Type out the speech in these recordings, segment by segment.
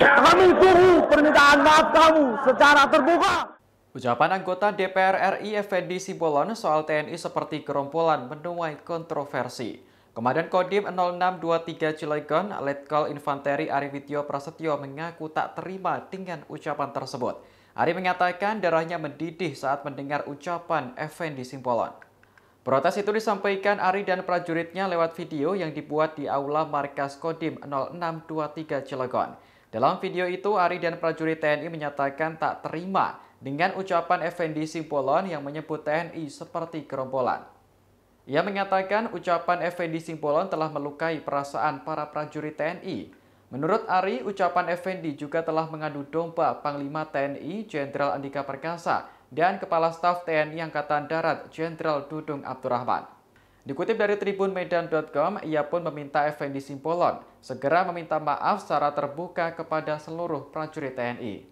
Kami suruh permintaan maaf kamu secara terbuka. Ucapan anggota DPR RI Effendi Simbolon soal TNI seperti kerompolan menuai kontroversi. Komandan Kodim 0623 Cilegon, Letkol Infanteri Arifitio Prasetyo mengaku tak terima dengan ucapan tersebut. Ari mengatakan darahnya mendidih saat mendengar ucapan Effendi Simbolon. Protes itu disampaikan Ari dan prajuritnya lewat video yang dibuat di Aula Markas Kodim 0623 Cilegon. Dalam video itu, Ari dan prajurit TNI menyatakan tak terima dengan ucapan Effendi Simpolon yang menyebut TNI seperti gerombolan. Ia mengatakan ucapan Effendi Simpolon telah melukai perasaan para prajurit TNI Menurut Ari, ucapan Effendi juga telah mengadu domba Panglima TNI Jenderal Andika Perkasa dan Kepala Staf TNI Angkatan Darat Jenderal Dudung Abdurrahman. Dikutip dari tribunmedan.com, ia pun meminta Effendi Simpolon segera meminta maaf secara terbuka kepada seluruh prajurit TNI.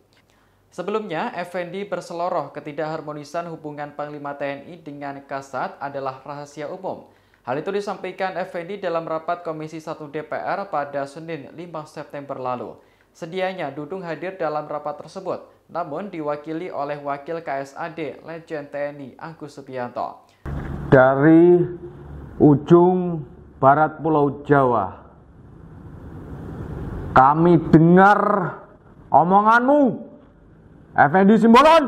Sebelumnya, Effendi berseloroh ketidakharmonisan hubungan Panglima TNI dengan Kasat adalah rahasia umum, Hal itu disampaikan Effendi dalam rapat Komisi 1 DPR pada Senin 5 September lalu. Sedianya Dudung hadir dalam rapat tersebut, namun diwakili oleh Wakil KSAD Legend TNI Agus Subianto. Dari ujung barat Pulau Jawa, kami dengar omonganmu, Effendi Simbolon.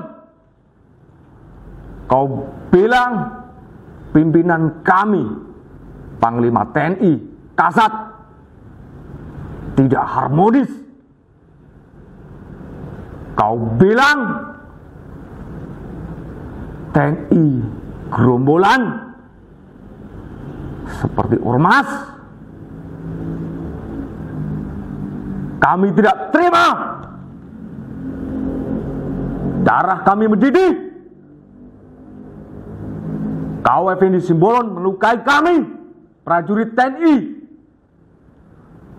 Kau bilang pimpinan kami Panglima TNI, Kasat, tidak harmonis. Kau bilang TNI gerombolan seperti ormas. Kami tidak terima. Darah kami mendidih. Kau Effendi Simbolon melukai kami prajurit TNI,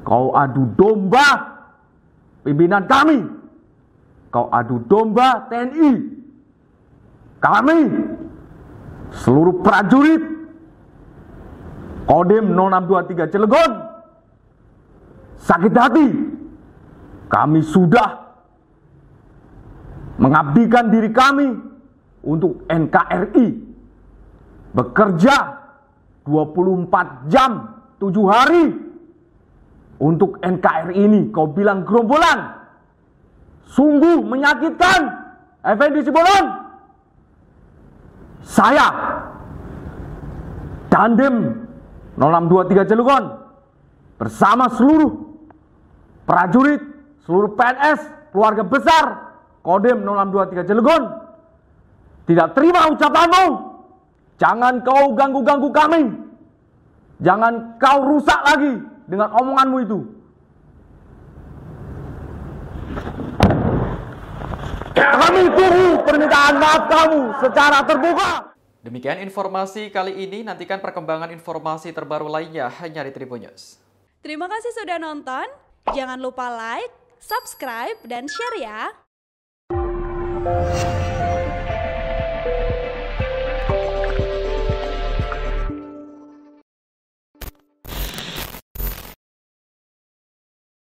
kau adu domba pimpinan kami, kau adu domba TNI, kami seluruh prajurit Kodim 0623 Cilegon sakit hati kami sudah mengabdikan diri kami untuk NKRI bekerja 24 jam, 7 hari untuk NKRI ini. Kau bilang gerombolan. Sungguh menyakitkan. FND Sibolon. Saya. Dandem 0623 Celugon. Bersama seluruh prajurit, seluruh PNS, keluarga besar, Kodim 0623 Cilegon. Tidak terima ucapanmu Jangan kau ganggu-ganggu kami. Jangan kau rusak lagi dengan omonganmu itu. Kami tunggu permintaan maaf kamu secara terbuka. Demikian informasi kali ini. Nantikan perkembangan informasi terbaru lainnya hanya di Tribun News. Terima kasih sudah nonton. Jangan lupa like, subscribe, dan share ya.